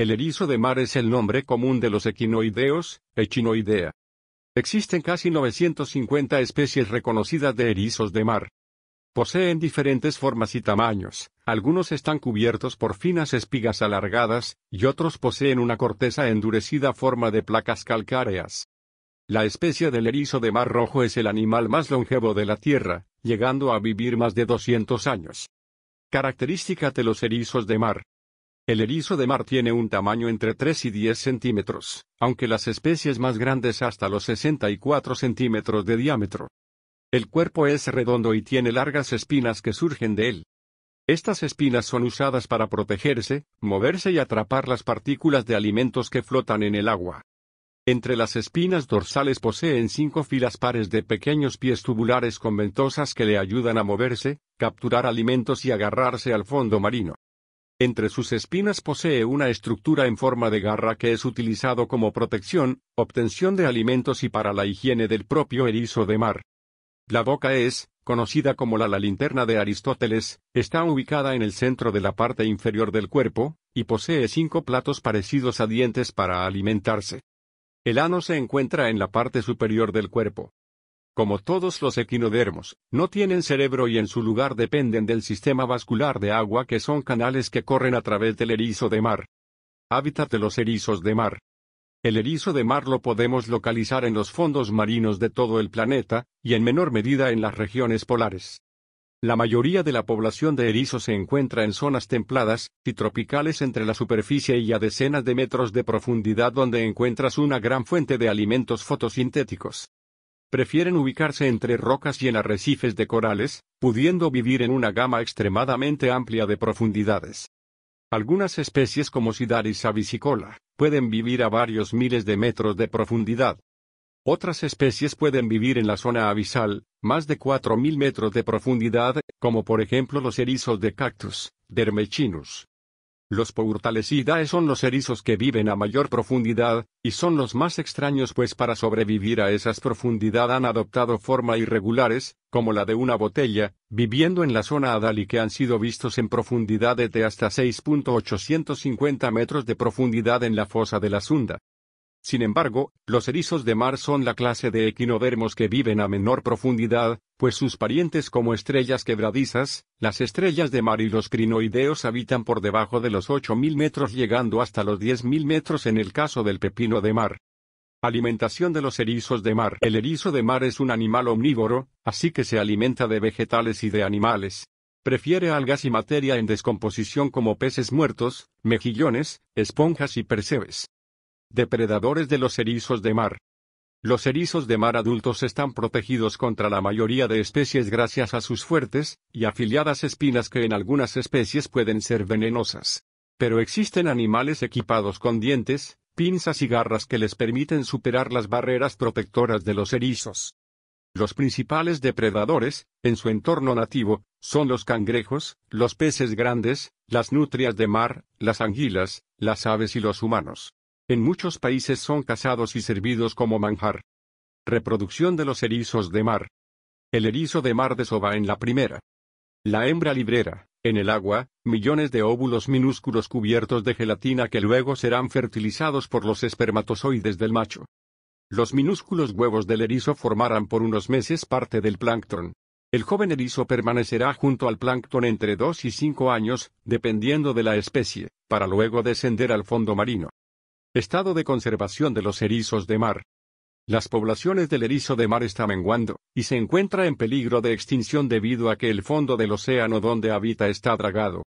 El erizo de mar es el nombre común de los equinoideos, Echinoidea. Existen casi 950 especies reconocidas de erizos de mar. Poseen diferentes formas y tamaños, algunos están cubiertos por finas espigas alargadas, y otros poseen una corteza endurecida forma de placas calcáreas. La especie del erizo de mar rojo es el animal más longevo de la Tierra, llegando a vivir más de 200 años. Característica de los erizos de mar. El erizo de mar tiene un tamaño entre 3 y 10 centímetros, aunque las especies más grandes hasta los 64 centímetros de diámetro. El cuerpo es redondo y tiene largas espinas que surgen de él. Estas espinas son usadas para protegerse, moverse y atrapar las partículas de alimentos que flotan en el agua. Entre las espinas dorsales poseen cinco filas pares de pequeños pies tubulares con ventosas que le ayudan a moverse, capturar alimentos y agarrarse al fondo marino. Entre sus espinas posee una estructura en forma de garra que es utilizado como protección, obtención de alimentos y para la higiene del propio erizo de mar. La boca es, conocida como la, la linterna de Aristóteles, está ubicada en el centro de la parte inferior del cuerpo, y posee cinco platos parecidos a dientes para alimentarse. El ano se encuentra en la parte superior del cuerpo. Como todos los equinodermos, no tienen cerebro y en su lugar dependen del sistema vascular de agua que son canales que corren a través del erizo de mar. Hábitat de los erizos de mar. El erizo de mar lo podemos localizar en los fondos marinos de todo el planeta, y en menor medida en las regiones polares. La mayoría de la población de erizo se encuentra en zonas templadas y tropicales entre la superficie y a decenas de metros de profundidad donde encuentras una gran fuente de alimentos fotosintéticos. Prefieren ubicarse entre rocas y en arrecifes de corales, pudiendo vivir en una gama extremadamente amplia de profundidades. Algunas especies como Sidaris avicicola pueden vivir a varios miles de metros de profundidad. Otras especies pueden vivir en la zona abisal, más de 4.000 metros de profundidad, como por ejemplo los erizos de cactus, Dermechinus, los Pourtalesidae son los erizos que viven a mayor profundidad, y son los más extraños pues para sobrevivir a esas profundidades han adoptado forma irregulares, como la de una botella, viviendo en la zona adal que han sido vistos en profundidades de hasta 6.850 metros de profundidad en la fosa de la Sunda. Sin embargo, los erizos de mar son la clase de equinodermos que viven a menor profundidad, pues sus parientes como estrellas quebradizas, las estrellas de mar y los crinoideos habitan por debajo de los 8.000 metros llegando hasta los 10.000 metros en el caso del pepino de mar. Alimentación de los erizos de mar. El erizo de mar es un animal omnívoro, así que se alimenta de vegetales y de animales. Prefiere algas y materia en descomposición como peces muertos, mejillones, esponjas y percebes depredadores de los erizos de mar. Los erizos de mar adultos están protegidos contra la mayoría de especies gracias a sus fuertes y afiliadas espinas que en algunas especies pueden ser venenosas. Pero existen animales equipados con dientes, pinzas y garras que les permiten superar las barreras protectoras de los erizos. Los principales depredadores, en su entorno nativo, son los cangrejos, los peces grandes, las nutrias de mar, las anguilas, las aves y los humanos. En muchos países son cazados y servidos como manjar. Reproducción de los erizos de mar. El erizo de mar desova en la primera. La hembra librera, en el agua, millones de óvulos minúsculos cubiertos de gelatina que luego serán fertilizados por los espermatozoides del macho. Los minúsculos huevos del erizo formarán por unos meses parte del plancton. El joven erizo permanecerá junto al plancton entre 2 y 5 años, dependiendo de la especie, para luego descender al fondo marino. Estado de conservación de los erizos de mar. Las poblaciones del erizo de mar están menguando, y se encuentra en peligro de extinción debido a que el fondo del océano donde habita está dragado.